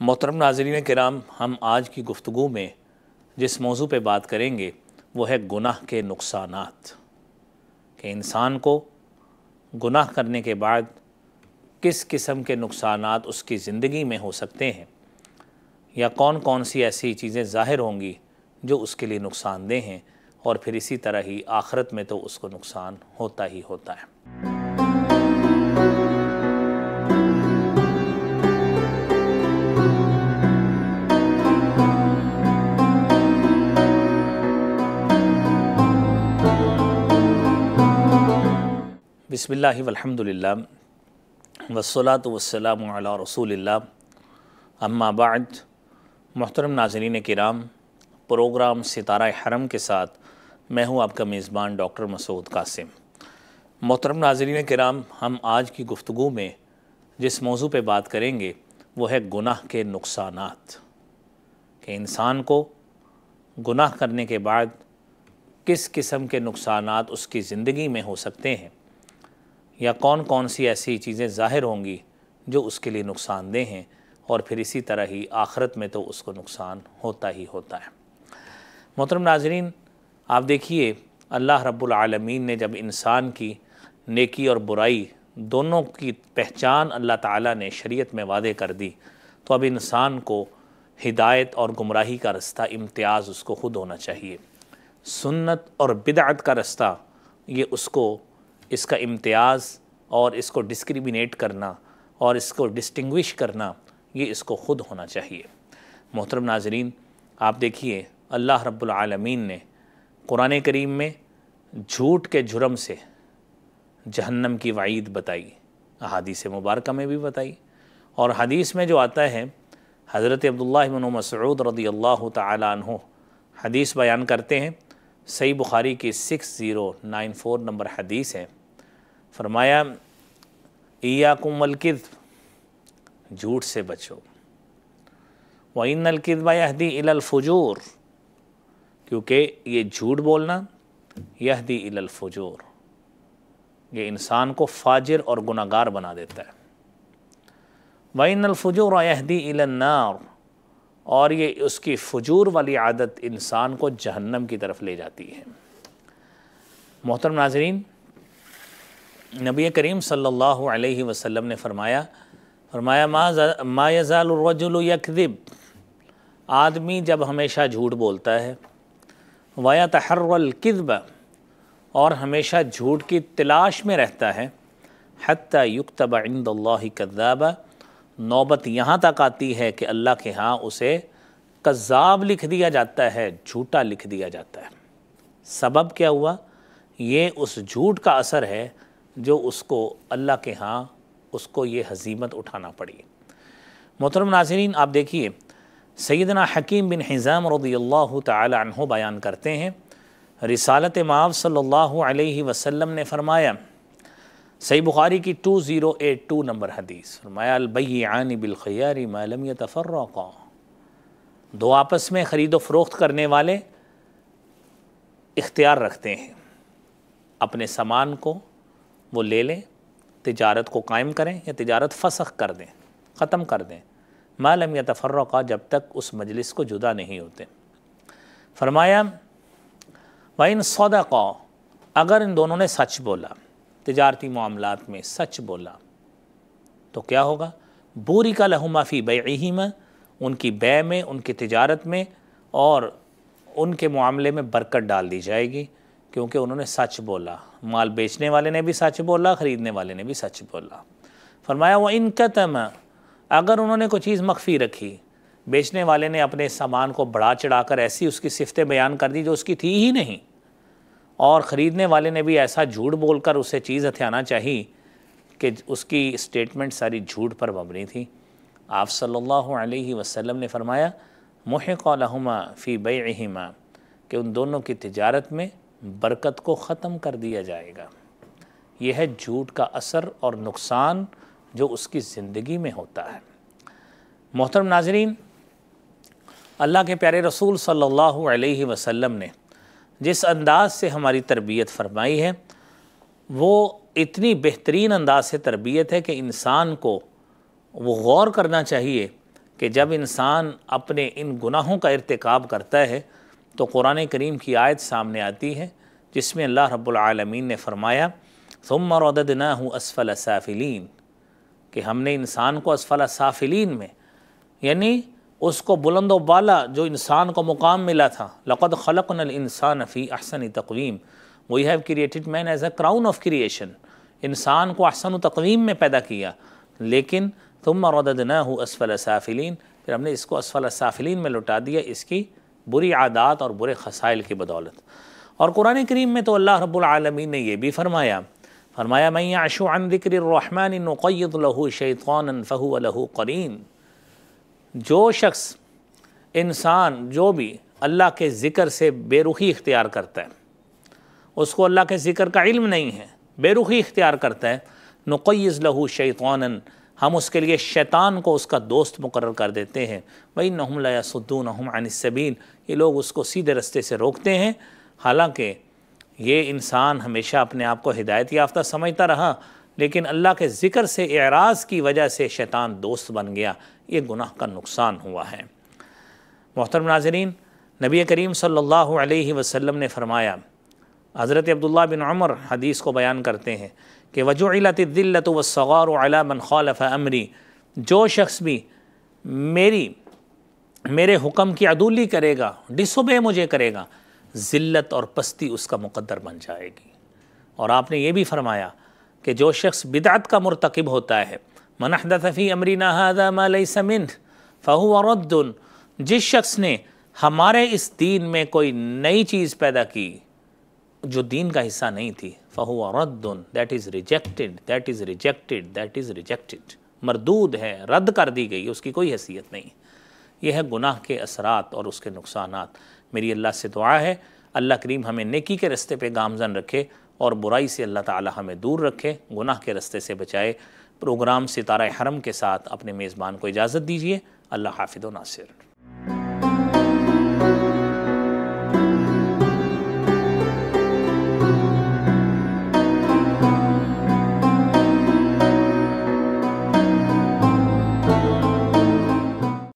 मोहतरम नाजरीन कराम हम आज की गुफ्तु में जिस मौजू पर बात करेंगे वो है गुनाह के नुकसान कि इंसान को गुनाह करने के बाद किस किस्म के नुकसान उसकी ज़िंदगी में हो सकते हैं या कौन कौन सी ऐसी चीज़ें ज़ाहिर होंगी जो उसके लिए नुकसानदेह हैं और फिर इसी तरह ही आखरत में तो उसको नुकसान होता ही होता है बसमिल्लमदिल्ला वसलात वसलाम रसूल अम्माबाद मोहतरम नाजरीन कराम प्रोग्राम सितारा हरम के साथ मैं हूँ आपका मेज़बान डॉक्टर मसूद कासिम मोहतरम नाजरीन कराम हम आज की गुफ्तु में जिस मौजू पर बात करेंगे वो है गुनाह के नुकसान के इंसान को गुनाह करने के बाद किस किस्म के नुकसान उसकी ज़िंदगी में हो सकते हैं या कौन कौन सी ऐसी चीज़ें ज़ाहिर होंगी जो उसके लिए नुकसानदेह हैं और फिर इसी तरह ही आखरत में तो उसको नुकसान होता ही होता है मोहतरम नाजरीन आप देखिए अल्लाह रब्बुल आलमीन ने जब इंसान की नेकी और बुराई दोनों की पहचान अल्लाह ताला ने शरीयत में वादे कर दी तो अब इंसान को हिदायत और गुमराही का रास्ता इम्तियाज़ उसको ख़ुद होना चाहिए सुन्नत और बिदात का रास्ता ये उसको इसका इम्तियाज़ और इसको डिस्क्रिमिनेट करना और इसको डिस्टिंग्विश करना ये इसको ख़ुद होना चाहिए मोहतरम नाजरीन आप देखिए अल्लाह रब्बुल आलमीन ने कुरान करीम में झूठ के जुर्म से जहन्नम की वाइद बताई अहादीस मुबारक में भी बताई और हदीस में जो आता है हज़रत अब्दुल्लाबिन मसूद रदी अल्लाह तु हदीस बयान करते हैं सही बुखारी की six zero nine four number हदीस है फरमाया ईया कुमलकिद झूठ से बचो वन अलकिदबा यहदी इलफजूर क्योंकि ये झूठ बोलना यहदी इलफजूर ये इंसान को फाजिर और गुनागार बना देता है वइन अलफजूर यहदी इलन्नार और ये उसकी फजूर वाली आदत इंसान को जहन्नम की तरफ ले जाती है मोहतरम नाजरीन नबी करीम सल्लल्लाहु अलैहि वसल्लम ने फ़रमाया फरमाया मायाजालरजुल यकदिब आदमी जब हमेशा झूठ बोलता है वाया तहरकब और हमेशा झूठ की तलाश में रहता है हती युक्तब इंदल्ला नौबत यहाँ तक आती है कि अल्लाह के यहाँ उसे कज़ाब लिख दिया जाता है झूठा लिख दिया जाता है सबब क्या हुआ ये उस झूठ का असर है जो उसको अल्लाह के हाँ उसको ये हजीमत उठाना पड़ी मोहतरम नाजरीन आप देखिए सैदना हकीम बिन हिज़ाम रदी तहों बयान करते हैं रिसालत माव सल्लल्लाहु अलैहि वसल्लम ने फरमाया सही बुखारी की two zero eight two number हदीस फरमाया अलबैन बिलखैर मालम दो आपस में ख़रीद फ़रोख्त करने वाले इख्तियार रखते हैं अपने सामान को वो ले लें तजारत को कायम करें या तजारत फसख कर दें ख़त्म कर दें मालम या का जब तक उस मजलिस को जुदा नहीं होते फरमाया वाइन सौदा कौ अगर इन दोनों ने सच बोला तजारती मामला में सच बोला तो क्या होगा बोरी का लहुमाफ़ी बही में उनकी बे में उनकी तजारत में और उनके मामले में बरकत डाल दी जाएगी क्योंकि उन्होंने सच बोला माल बेचने वाले ने भी सच बोला ख़रीदने वाले ने भी सच बोला फरमाया वह इनकतम अगर उन्होंने कोई चीज़ मख्फी रखी बेचने वाले ने अपने सामान को बढ़ा चढ़ाकर ऐसी उसकी सिफतें बयान कर दी जो उसकी थी ही नहीं और ख़रीदने वाले ने भी ऐसा झूठ बोलकर उसे चीज़ हथियाना चाहिए कि उसकी स्टेटमेंट सारी झूठ पर मबनी थी आप सल्लल्लाहु अलैहि वसल्लम ने फ़रमाया महक़मा फ़ी बहमा कि उन दोनों की तजारत में बरकत को ख़त्म कर दिया जाएगा यह है झूठ का असर और नुकसान जो उसकी ज़िंदगी में होता है मोहतरम नाजरीन अल्लाह के प्यारे रसूल सल्लल्लाहु अलैहि वसल्लम ने जिस अंदाज से हमारी तरबियत फरमाई है वो इतनी बेहतरीन अंदाज से तरबियत है कि इंसान को वो गौर करना चाहिए कि जब इंसान अपने इन गुनाहों का इरतकब करता है तो कुरान करीम की आयत सामने आती है जिसमें अल्लाह रब्लमीन ने फरमाया तुम मरदद ना हूँ असफल साफिलीन कि हमने इंसान को असफल साफिलीन में यानी उसको बुलंद वाला जो इंसान को मुकाम मिला था लक़द खलक इंसान फ़ी अहसन तकवीम we have created man as a crown of creation इंसान को अहसन तकवीम में पैदा किया लेकिन तुम मरदद ना हो असफल साफिलीन फिर हमने इसको असफल साफिलीन में लुटा दिया इसकी बुरी आदात और बुरे खसाइल की बदौलत और कुरान करीम में तो अल्लाह रब्लमीन ने यह भी फरमाया फरमाया मैं आशु अन दिक्रहमान नक़ैत लहू शैतान फ़हू लहू करीन जो शख्स इंसान जो भी अल्लाह के ज़िक्र से बेरुखी इख्तियार करता है उसको अल्लाह के ज़िक्र का इल्म नहीं है बेरुखी इख्तियार करता है नक़ैज़ लहू शैतान हम उसके लिए शैतान को उसका दोस्त मुकर कर देते हैं वही नहम लयासद्दून हम अनसबीन ये लोग उसको सीधे रस्ते से रोकते हैं हालांकि ये इंसान हमेशा अपने आप को हिदायत याफ्ता समझता रहा लेकिन अल्लाह के ज़िक्र से एराज़ की वजह से शैतान दोस्त बन गया ये गुनाह का नुकसान हुआ है मोहतरम नाजरीन नबी करीम सल्ला वसलम ने फरमाया हज़रत अब्दुल्ला बिन अमर हदीस को बयान करते हैं कि वजूलत दिल्लत वसगार अला मन खालफ अमरी जो शख्स भी मेरी मेरे हुक्म की अदूली करेगा डिसोबे मुझे करेगा ज़िल्लत और पस्ती उसका मुकद्दर बन जाएगी और आपने ये भी फरमाया कि जो शख्स बिदात का मरतकब होता है मनहदफ़ी अमरी नहादा मलई समिन फ़हू और जिस शख्स ने हमारे इस दीन में कोई नई चीज़ पैदा की जो दीन का हिस्सा नहीं थी फ़हुआ रद्दन that is rejected that is rejected that is rejected मरदूद है रद्द कर दी गई उसकी कोई हैसियत नहीं यह है गुनाह के असरात और उसके नुकसान मेरी अल्लाह से दुआ है अल्लाह करीम हमें नेकी के रस्ते पे गामजन रखे और बुराई से अल्लाह ताला हमें दूर रखे गुनाह के रस्ते से बचाए प्रोग्राम सितारा हरम के साथ अपने मेज़बान को इजाज़त दीजिए अल्लाह हाफिद नासिर